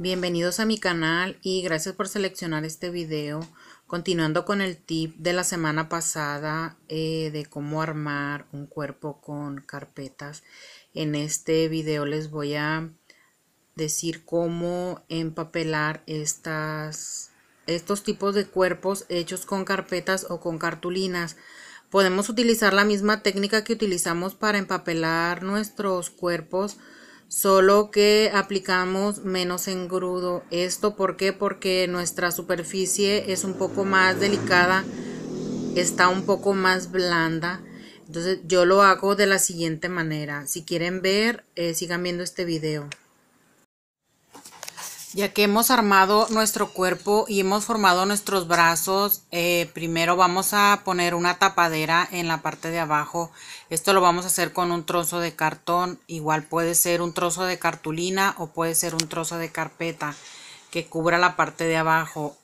Bienvenidos a mi canal y gracias por seleccionar este video. Continuando con el tip de la semana pasada eh, de cómo armar un cuerpo con carpetas. En este video les voy a decir cómo empapelar estas, estos tipos de cuerpos hechos con carpetas o con cartulinas. Podemos utilizar la misma técnica que utilizamos para empapelar nuestros cuerpos solo que aplicamos menos engrudo. ¿Esto por qué? Porque nuestra superficie es un poco más delicada, está un poco más blanda. Entonces yo lo hago de la siguiente manera. Si quieren ver, eh, sigan viendo este video. Ya que hemos armado nuestro cuerpo y hemos formado nuestros brazos, eh, primero vamos a poner una tapadera en la parte de abajo. Esto lo vamos a hacer con un trozo de cartón. Igual puede ser un trozo de cartulina o puede ser un trozo de carpeta que cubra la parte de abajo.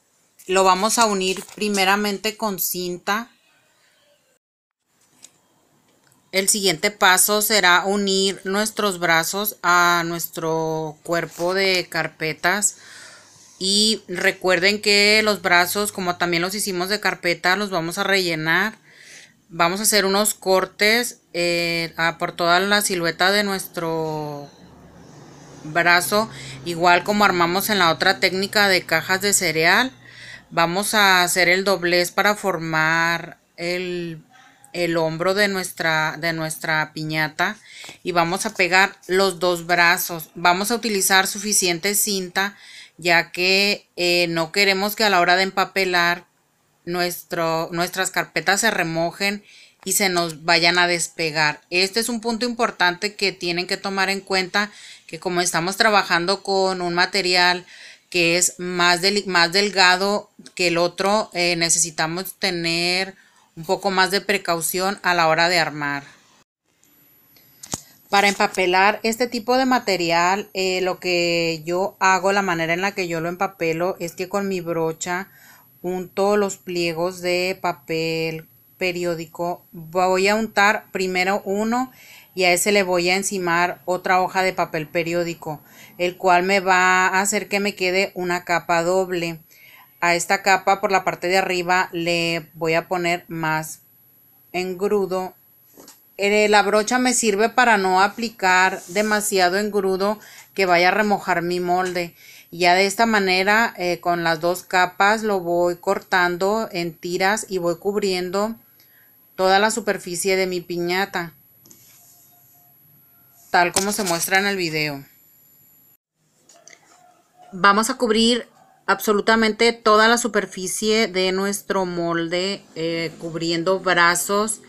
Lo vamos a unir primeramente con cinta el siguiente paso será unir nuestros brazos a nuestro cuerpo de carpetas. Y recuerden que los brazos, como también los hicimos de carpeta, los vamos a rellenar. Vamos a hacer unos cortes eh, por toda la silueta de nuestro brazo. Igual como armamos en la otra técnica de cajas de cereal. Vamos a hacer el doblez para formar el el hombro de nuestra, de nuestra piñata y vamos a pegar los dos brazos. Vamos a utilizar suficiente cinta ya que eh, no queremos que a la hora de empapelar nuestro, nuestras carpetas se remojen y se nos vayan a despegar. Este es un punto importante que tienen que tomar en cuenta que como estamos trabajando con un material que es más, del, más delgado que el otro, eh, necesitamos tener un poco más de precaución a la hora de armar. Para empapelar este tipo de material, eh, lo que yo hago, la manera en la que yo lo empapelo es que con mi brocha unto los pliegos de papel periódico. Voy a untar primero uno y a ese le voy a encimar otra hoja de papel periódico, el cual me va a hacer que me quede una capa doble a esta capa por la parte de arriba le voy a poner más engrudo. Eh, la brocha me sirve para no aplicar demasiado engrudo que vaya a remojar mi molde. Ya de esta manera eh, con las dos capas lo voy cortando en tiras y voy cubriendo toda la superficie de mi piñata. Tal como se muestra en el video. Vamos a cubrir absolutamente toda la superficie de nuestro molde, eh, cubriendo brazos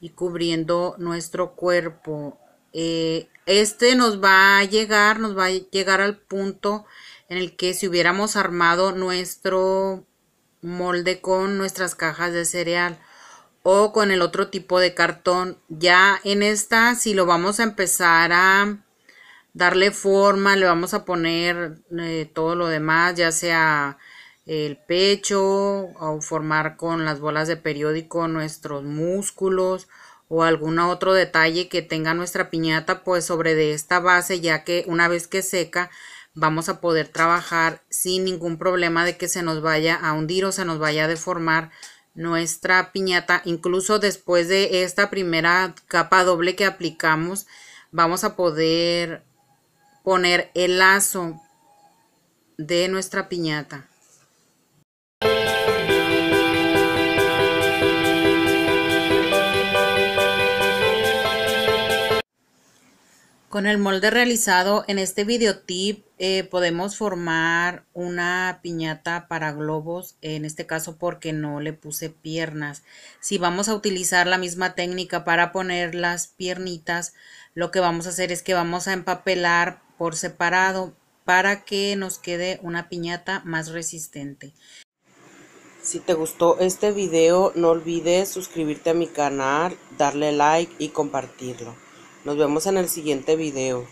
y cubriendo nuestro cuerpo. Eh, este nos va a llegar, nos va a llegar al punto en el que si hubiéramos armado nuestro molde con nuestras cajas de cereal o con el otro tipo de cartón, ya en esta si lo vamos a empezar a darle forma, le vamos a poner eh, todo lo demás, ya sea el pecho o formar con las bolas de periódico nuestros músculos o algún otro detalle que tenga nuestra piñata pues sobre de esta base ya que una vez que seca vamos a poder trabajar sin ningún problema de que se nos vaya a hundir o se nos vaya a deformar nuestra piñata incluso después de esta primera capa doble que aplicamos vamos a poder poner el lazo de nuestra piñata. Con el molde realizado en este videotip eh, podemos formar una piñata para globos, en este caso porque no le puse piernas. Si vamos a utilizar la misma técnica para poner las piernitas, lo que vamos a hacer es que vamos a empapelar por separado para que nos quede una piñata más resistente. Si te gustó este video no olvides suscribirte a mi canal, darle like y compartirlo. Nos vemos en el siguiente video.